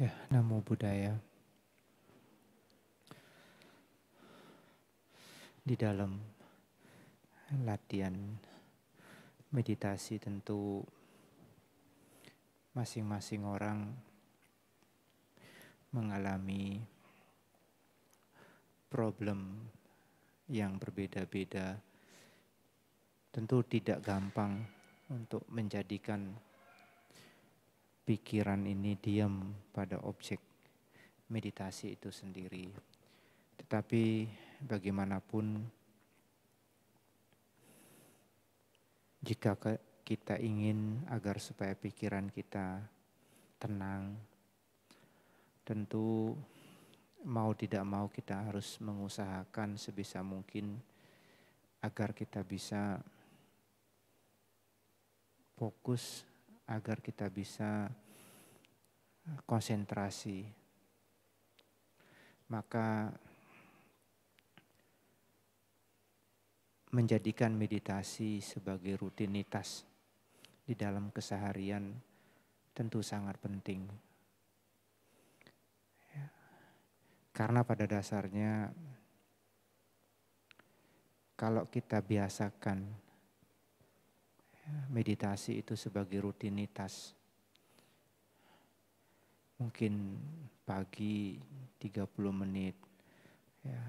Ya, Namo budaya Di dalam latihan meditasi tentu masing-masing orang mengalami problem yang berbeda-beda. Tentu tidak gampang untuk menjadikan pikiran ini diam pada objek meditasi itu sendiri. Tetapi bagaimanapun jika kita ingin agar supaya pikiran kita tenang, tentu mau tidak mau kita harus mengusahakan sebisa mungkin agar kita bisa fokus agar kita bisa eh, konsentrasi. Maka menjadikan meditasi sebagai rutinitas di dalam keseharian tentu sangat penting. Ya. Karena pada dasarnya kalau kita biasakan meditasi itu sebagai rutinitas. Mungkin pagi 30 menit, ya,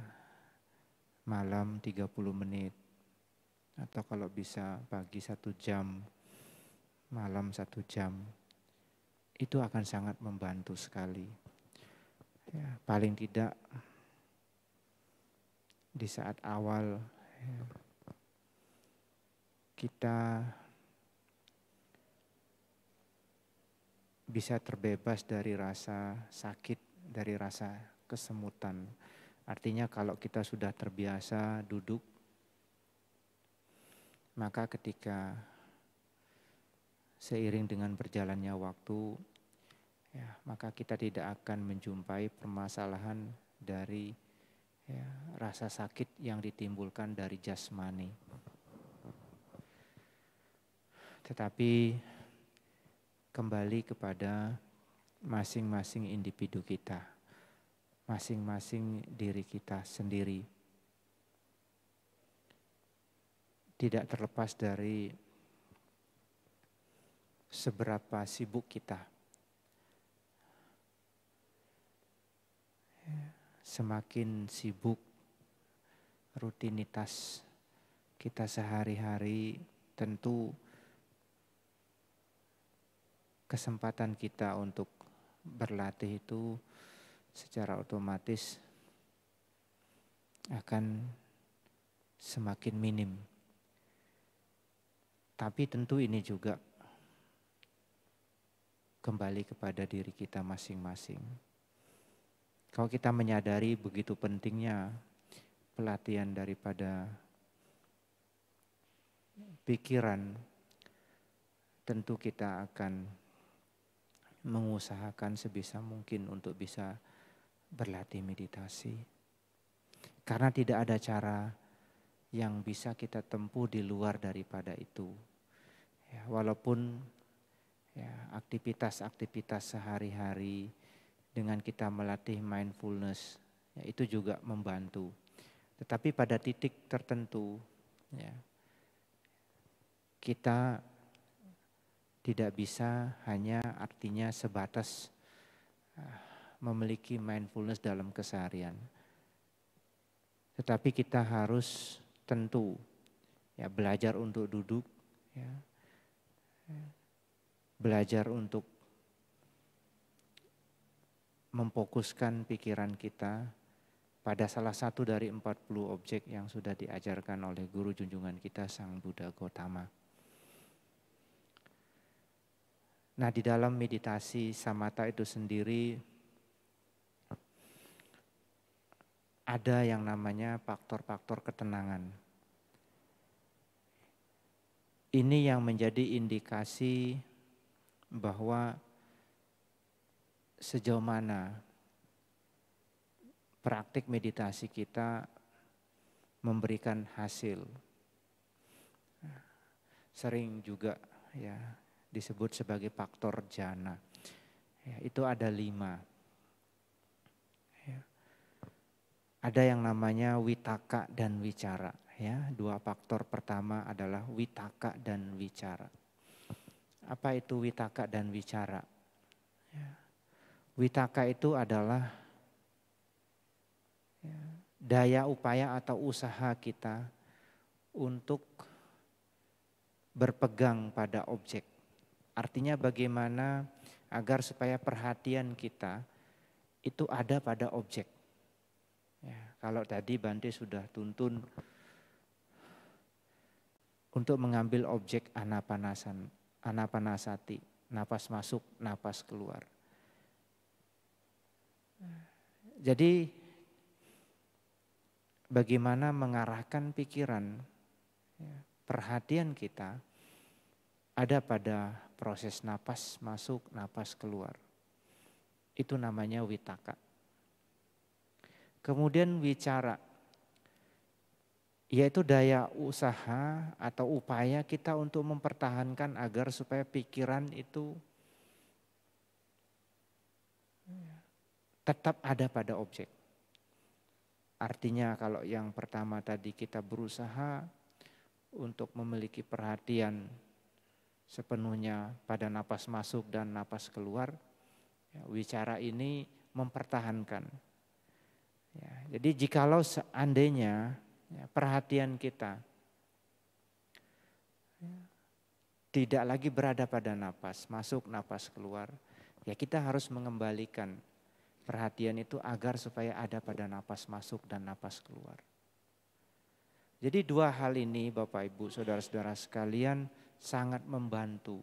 malam 30 menit, atau kalau bisa pagi satu jam, malam satu jam, itu akan sangat membantu sekali. Ya, paling tidak di saat awal ya, kita bisa terbebas dari rasa sakit, dari rasa kesemutan. Artinya kalau kita sudah terbiasa duduk, maka ketika seiring dengan berjalannya waktu, ya, maka kita tidak akan menjumpai permasalahan dari ya, rasa sakit yang ditimbulkan dari jasmani. Tetapi kembali kepada masing-masing individu kita, masing-masing diri kita sendiri. Tidak terlepas dari seberapa sibuk kita. Semakin sibuk rutinitas kita sehari-hari tentu kesempatan kita untuk berlatih itu secara otomatis akan semakin minim. Tapi tentu ini juga kembali kepada diri kita masing-masing. Kalau kita menyadari begitu pentingnya pelatihan daripada pikiran, tentu kita akan mengusahakan sebisa mungkin untuk bisa berlatih meditasi. Karena tidak ada cara yang bisa kita tempuh di luar daripada itu. Ya, walaupun ya, aktivitas-aktivitas sehari-hari dengan kita melatih mindfulness ya, itu juga membantu. Tetapi pada titik tertentu ya, kita tidak bisa hanya artinya sebatas ah, memiliki mindfulness dalam keseharian. Tetapi kita harus tentu ya belajar untuk duduk ya. Belajar untuk memfokuskan pikiran kita pada salah satu dari 40 objek yang sudah diajarkan oleh guru junjungan kita Sang Buddha Gotama. Nah, di dalam meditasi samata itu sendiri ada yang namanya faktor-faktor ketenangan. Ini yang menjadi indikasi bahwa sejauh mana praktik meditasi kita memberikan hasil. Sering juga ya disebut sebagai faktor jana. Ya, itu ada lima. Ya. Ada yang namanya witaka dan wicara. Ya, dua faktor pertama adalah witaka dan wicara. Apa itu witaka dan wicara? Ya. Witaka itu adalah ya, daya upaya atau usaha kita untuk berpegang pada objek Artinya bagaimana agar supaya perhatian kita itu ada pada objek. Ya, kalau tadi Bante sudah tuntun untuk mengambil objek anapanasan, anapanasati, napas masuk, napas keluar. Jadi bagaimana mengarahkan pikiran, ya, perhatian kita ada pada proses napas masuk, napas keluar. Itu namanya witaka. Kemudian wicara, yaitu daya usaha atau upaya kita untuk mempertahankan agar supaya pikiran itu tetap ada pada objek. Artinya kalau yang pertama tadi kita berusaha untuk memiliki perhatian sepenuhnya pada napas masuk dan napas keluar. Ya, wicara ini mempertahankan. Ya, jadi jikalau seandainya ya, perhatian kita ya, tidak lagi berada pada napas, masuk napas keluar, ya kita harus mengembalikan perhatian itu agar supaya ada pada napas masuk dan napas keluar. Jadi dua hal ini Bapak Ibu Saudara-saudara sekalian sangat membantu.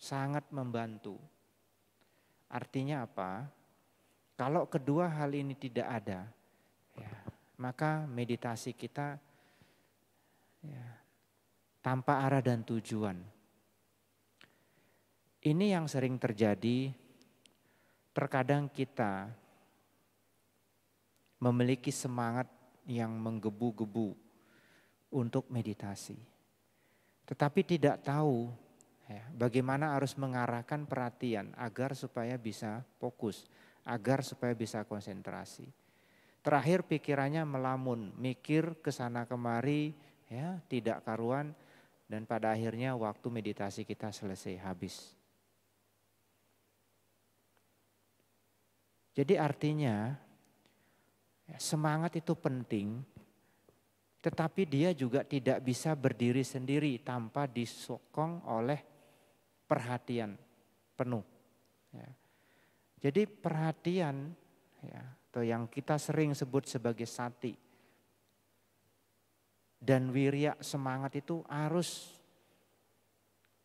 Sangat membantu. Artinya apa? Kalau kedua hal ini tidak ada, ya, maka meditasi kita ya, tanpa arah dan tujuan. Ini yang sering terjadi. Terkadang kita memiliki semangat yang menggebu-gebu untuk meditasi tetapi tidak tahu ya, bagaimana harus mengarahkan perhatian agar supaya bisa fokus, agar supaya bisa konsentrasi. Terakhir pikirannya melamun, mikir ke sana kemari, ya, tidak karuan dan pada akhirnya waktu meditasi kita selesai habis. Jadi artinya ya, semangat itu penting, tetapi dia juga tidak bisa berdiri sendiri tanpa disokong oleh perhatian penuh. Ya. Jadi perhatian ya, atau yang kita sering sebut sebagai sati dan wirya semangat itu harus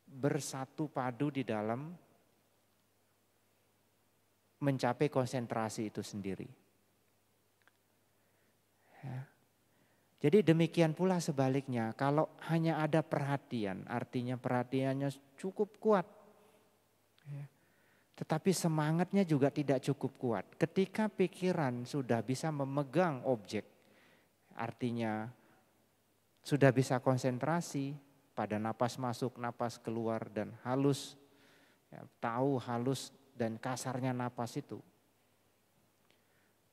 bersatu padu di dalam mencapai konsentrasi itu sendiri. Ya. Jadi demikian pula sebaliknya, kalau hanya ada perhatian, artinya perhatiannya cukup kuat. Ya. Tetapi semangatnya juga tidak cukup kuat. Ketika pikiran sudah bisa memegang objek, artinya sudah bisa konsentrasi pada napas masuk, napas keluar, dan halus, ya, tahu halus dan kasarnya napas itu.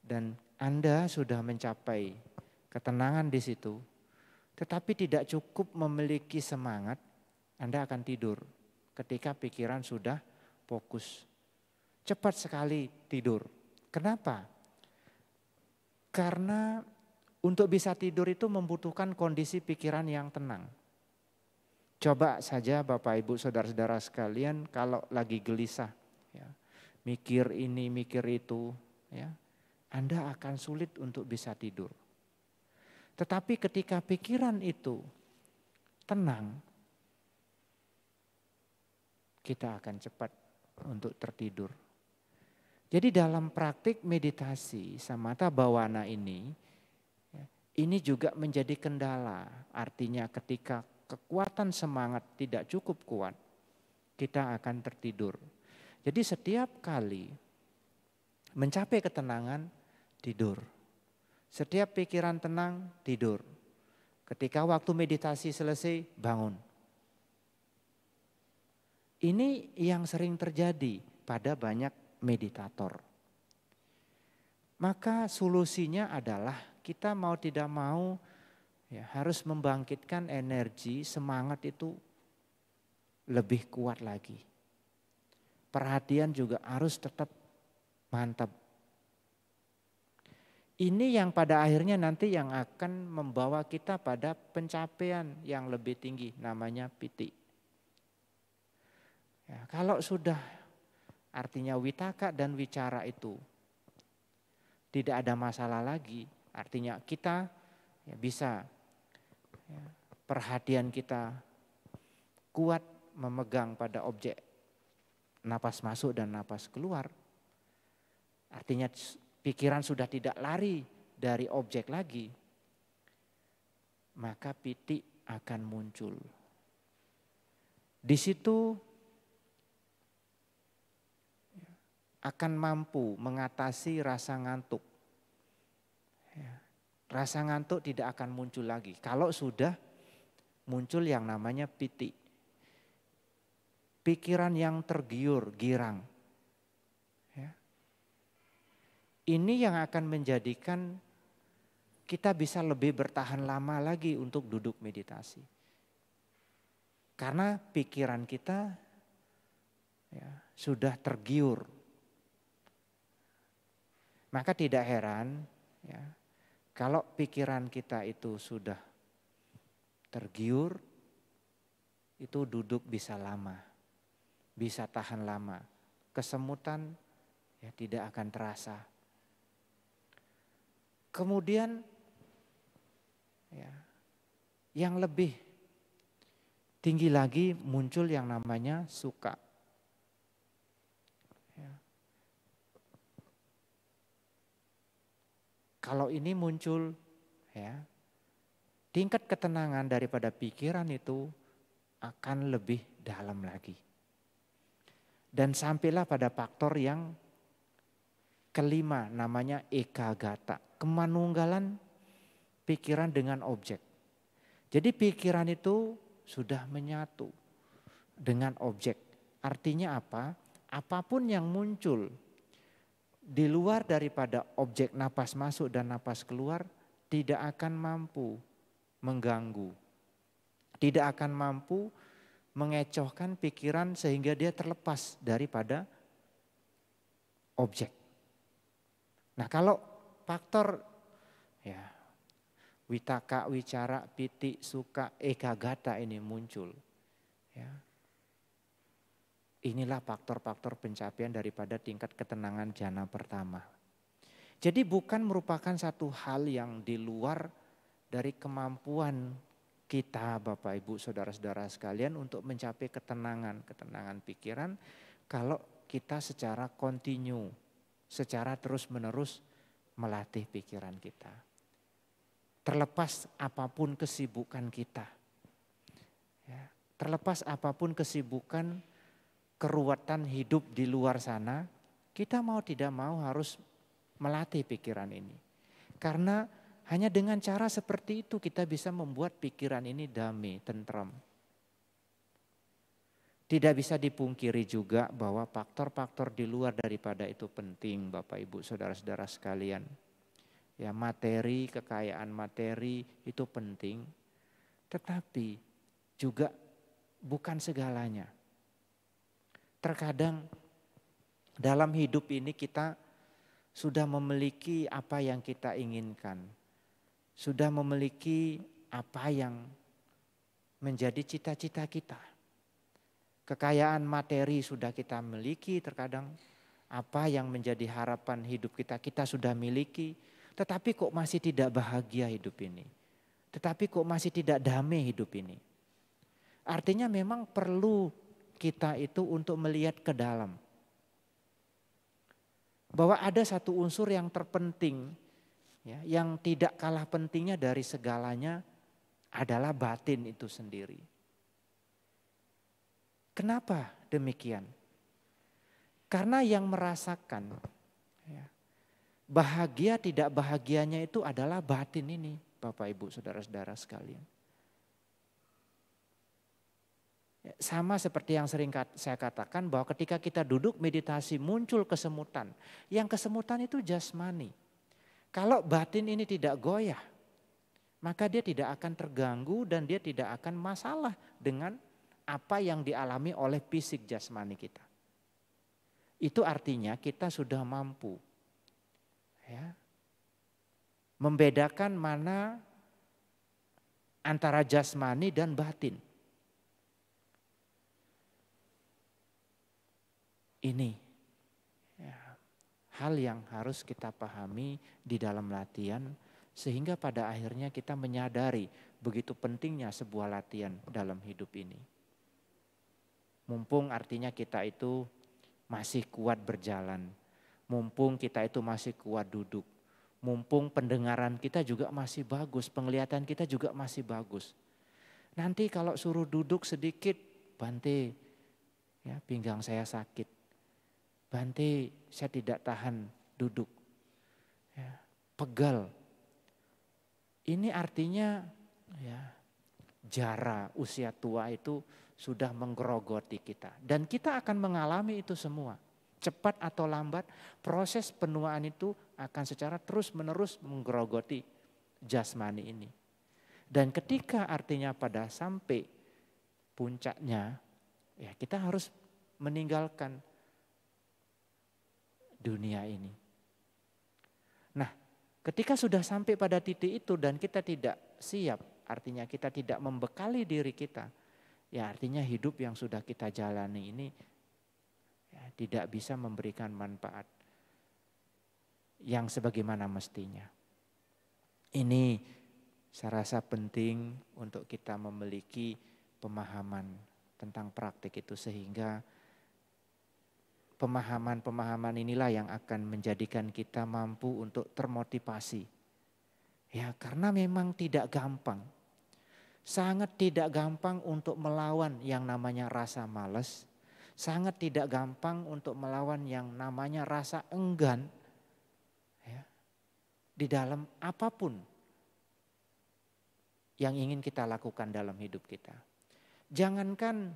Dan Anda sudah mencapai ketenangan di situ, tetapi tidak cukup memiliki semangat, Anda akan tidur ketika pikiran sudah fokus. Cepat sekali tidur. Kenapa? Karena untuk bisa tidur itu membutuhkan kondisi pikiran yang tenang. Coba saja Bapak Ibu Saudara-saudara sekalian kalau lagi gelisah, ya, mikir ini, mikir itu, ya, Anda akan sulit untuk bisa tidur. Tetapi ketika pikiran itu tenang, kita akan cepat untuk tertidur. Jadi dalam praktik meditasi samata bawana ini, ya, ini juga menjadi kendala. Artinya ketika kekuatan semangat tidak cukup kuat, kita akan tertidur. Jadi setiap kali mencapai ketenangan, tidur. Setiap pikiran tenang, tidur. Ketika waktu meditasi selesai, bangun. Ini yang sering terjadi pada banyak meditator. Maka solusinya adalah kita mau tidak mau ya, harus membangkitkan energi, semangat itu lebih kuat lagi. Perhatian juga harus tetap mantap ini yang pada akhirnya nanti yang akan membawa kita pada pencapaian yang lebih tinggi, namanya piti. Ya, kalau sudah artinya witaka dan wicara itu tidak ada masalah lagi, artinya kita ya, bisa ya, perhatian kita kuat memegang pada objek napas masuk dan napas keluar. Artinya pikiran sudah tidak lari dari objek lagi, maka pitik akan muncul. Di situ akan mampu mengatasi rasa ngantuk. Ya, rasa ngantuk tidak akan muncul lagi. Kalau sudah muncul yang namanya pitik. Pikiran yang tergiur, girang, Ini yang akan menjadikan kita bisa lebih bertahan lama lagi untuk duduk meditasi. Karena pikiran kita ya, sudah tergiur. Maka tidak heran ya, kalau pikiran kita itu sudah tergiur, itu duduk bisa lama, bisa tahan lama. Kesemutan ya tidak akan terasa Kemudian ya, yang lebih tinggi lagi muncul yang namanya suka. Ya. Kalau ini muncul, ya tingkat ketenangan daripada pikiran itu akan lebih dalam lagi. Dan sampailah pada faktor yang Kelima namanya ekagata, kemanunggalan pikiran dengan objek. Jadi pikiran itu sudah menyatu dengan objek. Artinya apa? Apapun yang muncul di luar daripada objek napas masuk dan napas keluar tidak akan mampu mengganggu. Tidak akan mampu mengecohkan pikiran sehingga dia terlepas daripada objek. Nah kalau faktor ya witaka, wicara, piti, suka, ekagata ini muncul. Ya. Inilah faktor-faktor pencapaian daripada tingkat ketenangan jana pertama. Jadi bukan merupakan satu hal yang di luar dari kemampuan kita Bapak Ibu saudara-saudara sekalian untuk mencapai ketenangan, ketenangan pikiran kalau kita secara kontinu secara terus-menerus melatih pikiran kita. Terlepas apapun kesibukan kita, ya, terlepas apapun kesibukan keruwetan hidup di luar sana, kita mau tidak mau harus melatih pikiran ini. Karena hanya dengan cara seperti itu kita bisa membuat pikiran ini damai, tentram. Tidak bisa dipungkiri juga bahwa faktor-faktor di luar daripada itu penting Bapak Ibu saudara-saudara sekalian. Ya materi, kekayaan materi itu penting. Tetapi juga bukan segalanya. Terkadang dalam hidup ini kita sudah memiliki apa yang kita inginkan. Sudah memiliki apa yang menjadi cita-cita kita Kekayaan materi sudah kita miliki, terkadang apa yang menjadi harapan hidup kita, kita sudah miliki, tetapi kok masih tidak bahagia hidup ini. Tetapi kok masih tidak damai hidup ini. Artinya memang perlu kita itu untuk melihat ke dalam. Bahwa ada satu unsur yang terpenting, ya, yang tidak kalah pentingnya dari segalanya adalah batin itu sendiri. Kenapa demikian? Karena yang merasakan ya, bahagia tidak bahagianya itu adalah batin ini, Bapak Ibu Saudara-saudara sekalian. Ya, sama seperti yang sering saya katakan bahwa ketika kita duduk meditasi muncul kesemutan. Yang kesemutan itu jasmani. Kalau batin ini tidak goyah, maka dia tidak akan terganggu dan dia tidak akan masalah dengan apa yang dialami oleh fisik jasmani kita. Itu artinya kita sudah mampu ya, membedakan mana antara jasmani dan batin. Ini ya, hal yang harus kita pahami di dalam latihan sehingga pada akhirnya kita menyadari begitu pentingnya sebuah latihan dalam hidup ini. Mumpung artinya kita itu masih kuat berjalan. Mumpung kita itu masih kuat duduk. Mumpung pendengaran kita juga masih bagus, penglihatan kita juga masih bagus. Nanti kalau suruh duduk sedikit, Bante, ya pinggang saya sakit. Bante, saya tidak tahan duduk. Ya, pegal. Ini artinya ya, jara usia tua itu sudah menggerogoti kita. Dan kita akan mengalami itu semua. Cepat atau lambat, proses penuaan itu akan secara terus-menerus menggerogoti jasmani ini. Dan ketika artinya pada sampai puncaknya, ya kita harus meninggalkan dunia ini. Nah, ketika sudah sampai pada titik itu dan kita tidak siap, artinya kita tidak membekali diri kita, Ya artinya hidup yang sudah kita jalani ini ya, tidak bisa memberikan manfaat yang sebagaimana mestinya. Ini saya rasa penting untuk kita memiliki pemahaman tentang praktik itu sehingga pemahaman-pemahaman inilah yang akan menjadikan kita mampu untuk termotivasi. Ya, karena memang tidak gampang sangat tidak gampang untuk melawan yang namanya rasa males, sangat tidak gampang untuk melawan yang namanya rasa enggan ya, di dalam apapun yang ingin kita lakukan dalam hidup kita. Jangankan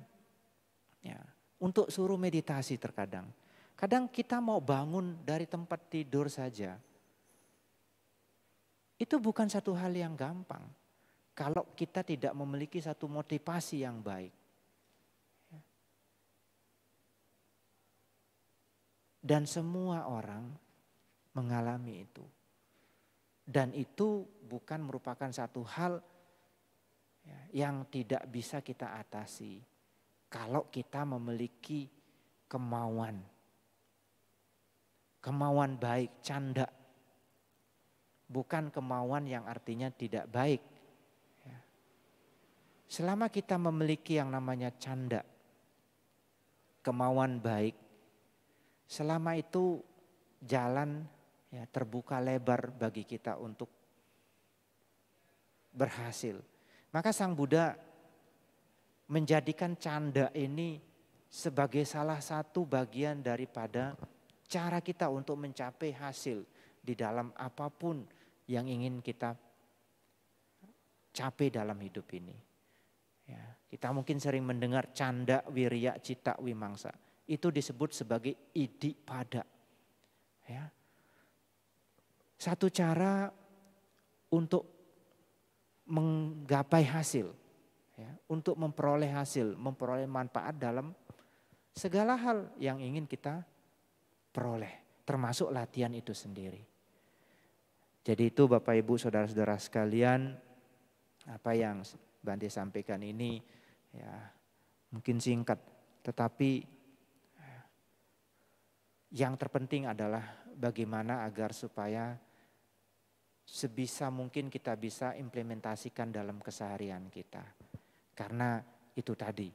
ya, untuk suruh meditasi terkadang. Kadang kita mau bangun dari tempat tidur saja. Itu bukan satu hal yang gampang kalau kita tidak memiliki satu motivasi yang baik. Dan semua orang mengalami itu. Dan itu bukan merupakan satu hal yang tidak bisa kita atasi kalau kita memiliki kemauan. Kemauan baik, canda. Bukan kemauan yang artinya tidak baik Selama kita memiliki yang namanya canda, kemauan baik, selama itu jalan ya, terbuka lebar bagi kita untuk berhasil. Maka Sang Buddha menjadikan canda ini sebagai salah satu bagian daripada cara kita untuk mencapai hasil di dalam apapun yang ingin kita capai dalam hidup ini. Ya, kita mungkin sering mendengar canda, wirya, cita, wimangsa. Itu disebut sebagai idik pada. Ya. Satu cara untuk menggapai hasil, ya, untuk memperoleh hasil, memperoleh manfaat dalam segala hal yang ingin kita peroleh, termasuk latihan itu sendiri. Jadi itu Bapak Ibu Saudara-saudara sekalian apa yang Bante sampaikan ini ya mungkin singkat tetapi eh, yang terpenting adalah bagaimana agar supaya sebisa mungkin kita bisa implementasikan dalam keseharian kita. Karena itu tadi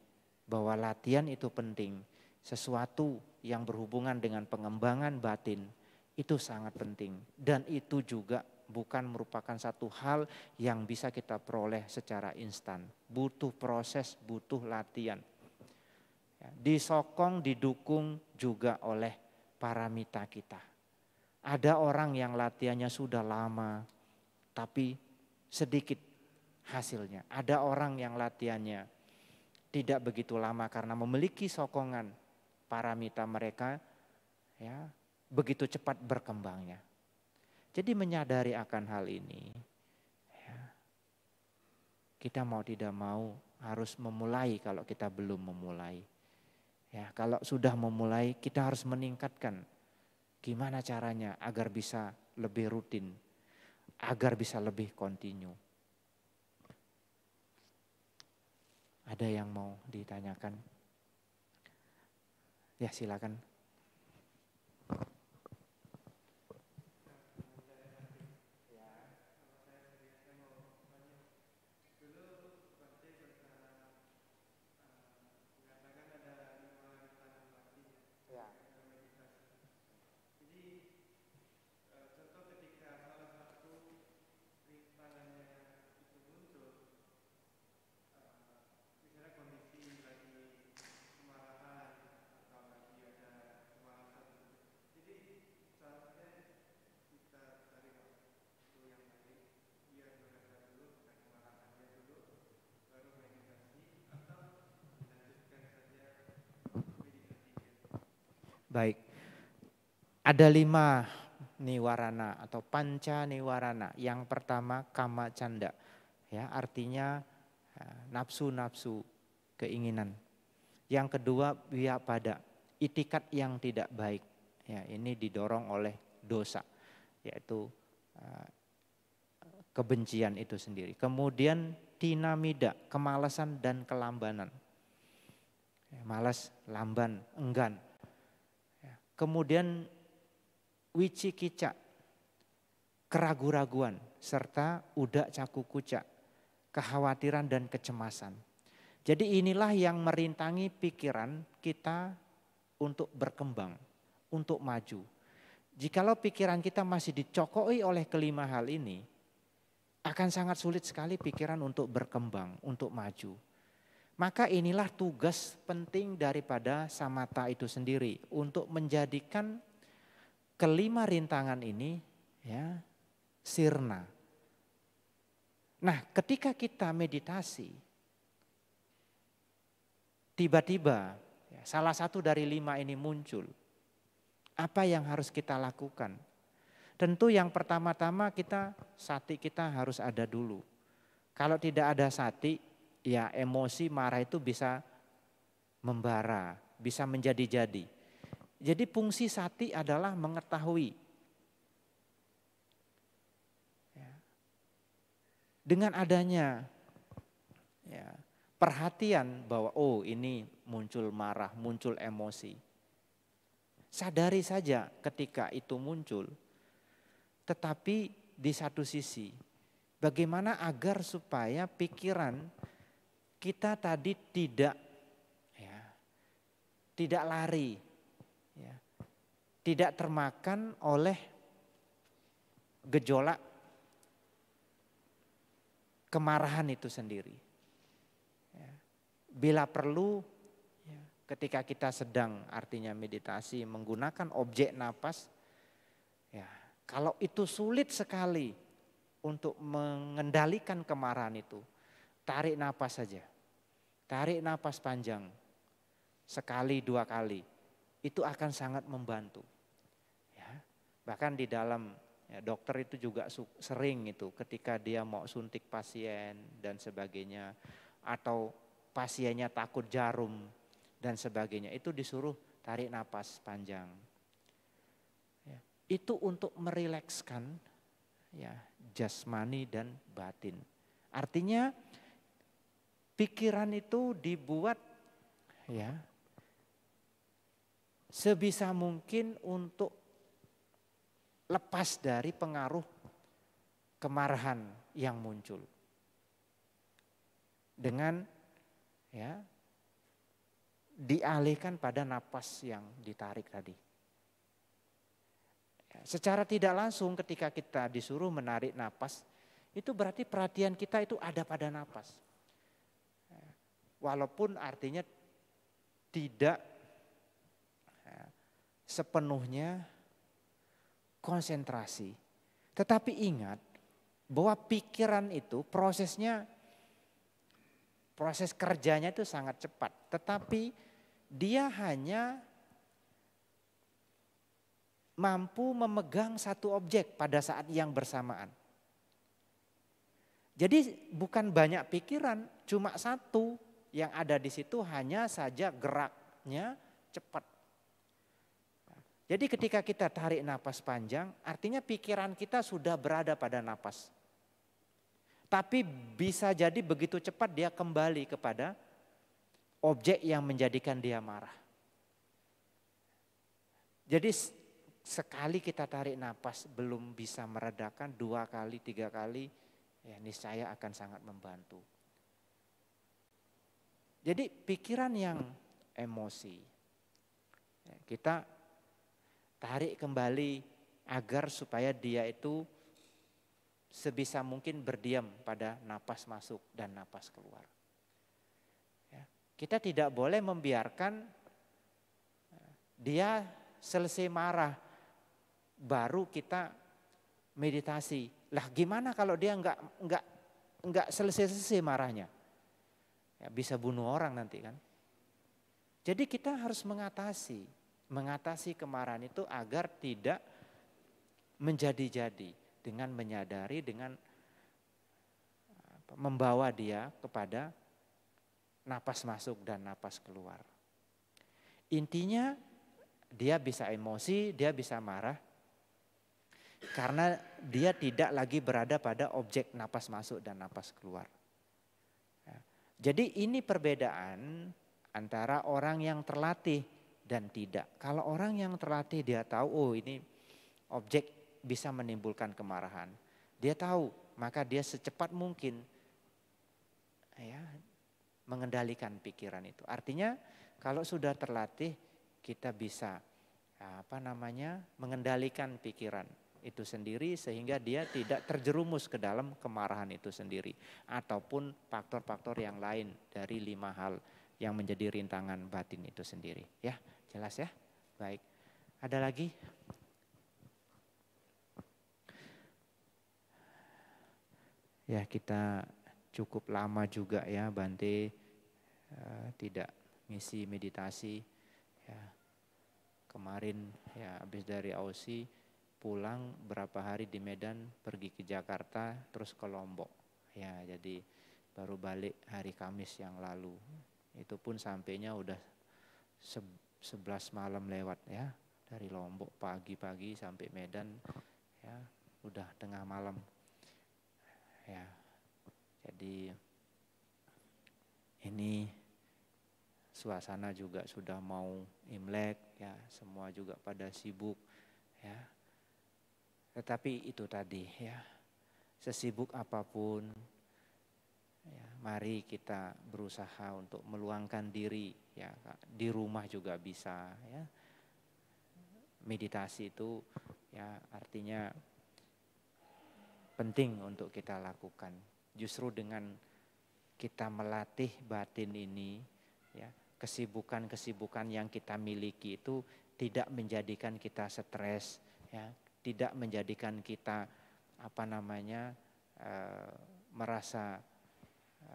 bahwa latihan itu penting, sesuatu yang berhubungan dengan pengembangan batin itu sangat penting dan itu juga bukan merupakan satu hal yang bisa kita peroleh secara instan. Butuh proses, butuh latihan. Ya, disokong, didukung juga oleh para mita kita. Ada orang yang latihannya sudah lama, tapi sedikit hasilnya. Ada orang yang latihannya tidak begitu lama karena memiliki sokongan para mita mereka, ya begitu cepat berkembangnya. Jadi menyadari akan hal ini, ya, kita mau tidak mau harus memulai kalau kita belum memulai. Ya, kalau sudah memulai kita harus meningkatkan gimana caranya agar bisa lebih rutin, agar bisa lebih kontinu. Ada yang mau ditanyakan? Ya silakan. Baik. Ada lima niwarana atau panca niwarana. Yang pertama kama canda. Ya, artinya eh, nafsu-nafsu keinginan. Yang kedua biak pada itikat yang tidak baik. Ya, ini didorong oleh dosa yaitu eh, kebencian itu sendiri. Kemudian dinamida, kemalasan dan kelambanan. Ya, malas, lamban, enggan kemudian wici kicak keragu-raguan, serta udak caku kucak, kekhawatiran dan kecemasan. Jadi inilah yang merintangi pikiran kita untuk berkembang, untuk maju. Jikalau pikiran kita masih dicokoi oleh kelima hal ini, akan sangat sulit sekali pikiran untuk berkembang, untuk maju. Maka inilah tugas penting daripada samata itu sendiri untuk menjadikan kelima rintangan ini ya sirna. Nah, ketika kita meditasi tiba-tiba ya, salah satu dari lima ini muncul. Apa yang harus kita lakukan? Tentu yang pertama-tama kita sati kita harus ada dulu. Kalau tidak ada sati, ya emosi marah itu bisa membara, bisa menjadi-jadi. Jadi fungsi sati adalah mengetahui. Ya. Dengan adanya ya, perhatian bahwa oh ini muncul marah, muncul emosi. Sadari saja ketika itu muncul. Tetapi di satu sisi bagaimana agar supaya pikiran kita tadi tidak ya, tidak lari, ya, tidak termakan oleh gejolak kemarahan itu sendiri. Ya, bila perlu, ya, ketika kita sedang artinya meditasi menggunakan objek nafas ya, kalau itu sulit sekali untuk mengendalikan kemarahan itu, tarik nafas saja Tarik napas panjang. Sekali dua kali. Itu akan sangat membantu. Ya. Bahkan di dalam ya, dokter itu juga sering itu ketika dia mau suntik pasien dan sebagainya. Atau pasiennya takut jarum dan sebagainya. Itu disuruh tarik napas panjang. Ya. Itu untuk merilekskan ya jasmani dan batin. Artinya pikiran itu dibuat ya sebisa mungkin untuk lepas dari pengaruh kemarahan yang muncul dengan ya dialihkan pada napas yang ditarik tadi. Ya, secara tidak langsung ketika kita disuruh menarik napas, itu berarti perhatian kita itu ada pada napas walaupun artinya tidak ya, sepenuhnya konsentrasi. Tetapi ingat bahwa pikiran itu prosesnya proses kerjanya itu sangat cepat, tetapi dia hanya mampu memegang satu objek pada saat yang bersamaan. Jadi bukan banyak pikiran, cuma satu yang ada di situ hanya saja geraknya cepat. Jadi ketika kita tarik napas panjang, artinya pikiran kita sudah berada pada napas. Tapi bisa jadi begitu cepat dia kembali kepada objek yang menjadikan dia marah. Jadi sekali kita tarik napas belum bisa meredakan dua kali, tiga kali, ya saya akan sangat membantu. Jadi pikiran yang emosi. Ya, kita tarik kembali agar supaya dia itu sebisa mungkin berdiam pada napas masuk dan napas keluar. Ya, kita tidak boleh membiarkan ya, dia selesai marah, baru kita meditasi. Lah gimana kalau dia enggak nggak nggak selesai-selesai marahnya? Ya, bisa bunuh orang nanti kan. Jadi kita harus mengatasi, mengatasi kemarahan itu agar tidak menjadi-jadi dengan menyadari dengan membawa dia kepada napas masuk dan napas keluar. Intinya dia bisa emosi, dia bisa marah karena dia tidak lagi berada pada objek napas masuk dan napas keluar. Jadi ini perbedaan antara orang yang terlatih dan tidak. Kalau orang yang terlatih dia tahu oh ini objek bisa menimbulkan kemarahan. Dia tahu, maka dia secepat mungkin ya mengendalikan pikiran itu. Artinya kalau sudah terlatih kita bisa apa namanya mengendalikan pikiran itu sendiri sehingga dia tidak terjerumus ke dalam kemarahan itu sendiri ataupun faktor-faktor yang lain dari lima hal yang menjadi rintangan batin itu sendiri ya jelas ya baik ada lagi ya kita cukup lama juga ya Bante eh, tidak ngisi meditasi ya kemarin ya habis dari Aussie pulang berapa hari di Medan, pergi ke Jakarta, terus ke Lombok. Ya, jadi baru balik hari Kamis yang lalu. Itu pun sampainya udah sebelas malam lewat ya, dari Lombok pagi-pagi sampai Medan ya, udah tengah malam. Ya. Jadi ini suasana juga sudah mau Imlek ya, semua juga pada sibuk ya tetapi itu tadi ya, sesibuk apapun, ya, mari kita berusaha untuk meluangkan diri ya di rumah juga bisa ya. Meditasi itu ya artinya penting untuk kita lakukan. Justru dengan kita melatih batin ini ya kesibukan-kesibukan yang kita miliki itu tidak menjadikan kita stres ya tidak menjadikan kita apa namanya e, merasa e,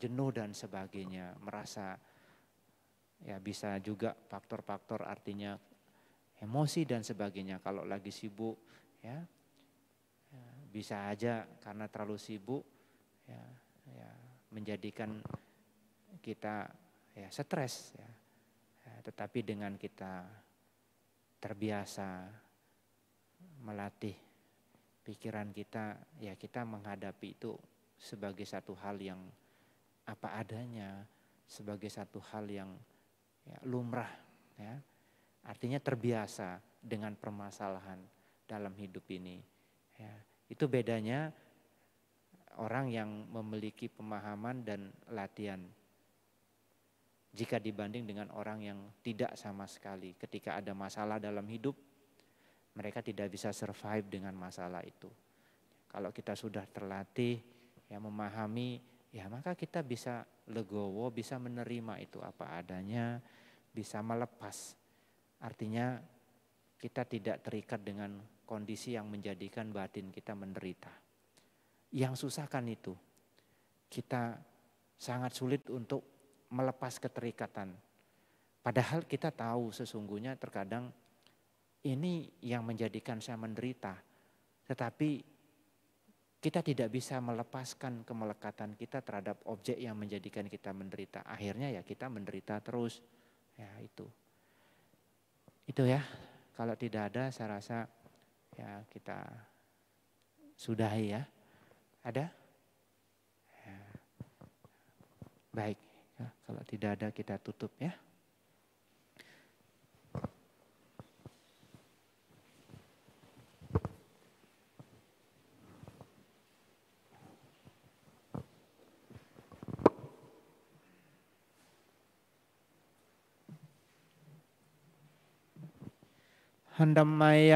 jenuh dan sebagainya, merasa ya bisa juga faktor-faktor artinya emosi dan sebagainya kalau lagi sibuk ya, ya bisa aja karena terlalu sibuk ya, ya menjadikan kita ya stres ya. ya tetapi dengan kita terbiasa melatih pikiran kita ya kita menghadapi itu sebagai satu hal yang apa adanya sebagai satu hal yang ya, lumrah ya artinya terbiasa dengan permasalahan dalam hidup ini ya itu bedanya orang yang memiliki pemahaman dan latihan jika dibanding dengan orang yang tidak sama sekali ketika ada masalah dalam hidup mereka tidak bisa survive dengan masalah itu. Kalau kita sudah terlatih ya memahami ya maka kita bisa legowo, bisa menerima itu apa adanya, bisa melepas. Artinya kita tidak terikat dengan kondisi yang menjadikan batin kita menderita. Yang susah kan itu. Kita sangat sulit untuk melepas keterikatan. Padahal kita tahu sesungguhnya terkadang ini yang menjadikan saya menderita. Tetapi kita tidak bisa melepaskan kemelekatan kita terhadap objek yang menjadikan kita menderita. Akhirnya ya kita menderita terus. Ya itu. Itu ya. Kalau tidak ada saya rasa ya kita sudahi ya. Ada? Ya. Baik. Ya, kalau tidak ada kita tutup ya. hendam maya